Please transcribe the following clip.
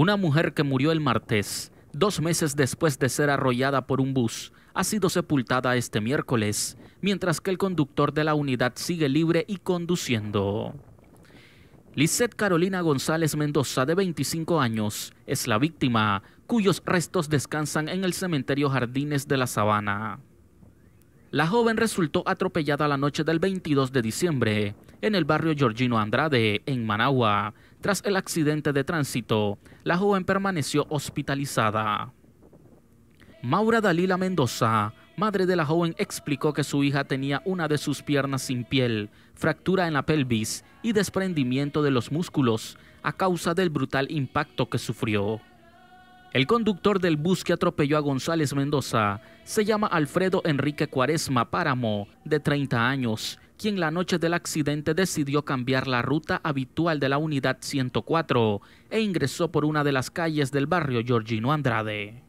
Una mujer que murió el martes, dos meses después de ser arrollada por un bus, ha sido sepultada este miércoles, mientras que el conductor de la unidad sigue libre y conduciendo. Lisette Carolina González Mendoza, de 25 años, es la víctima, cuyos restos descansan en el cementerio Jardines de la Sabana. La joven resultó atropellada la noche del 22 de diciembre en el barrio Georgino Andrade, en Managua, tras el accidente de tránsito, la joven permaneció hospitalizada. Maura Dalila Mendoza, madre de la joven, explicó que su hija tenía una de sus piernas sin piel, fractura en la pelvis y desprendimiento de los músculos a causa del brutal impacto que sufrió. El conductor del bus que atropelló a González Mendoza se llama Alfredo Enrique Cuaresma Páramo, de 30 años, quien la noche del accidente decidió cambiar la ruta habitual de la unidad 104 e ingresó por una de las calles del barrio Georgino Andrade.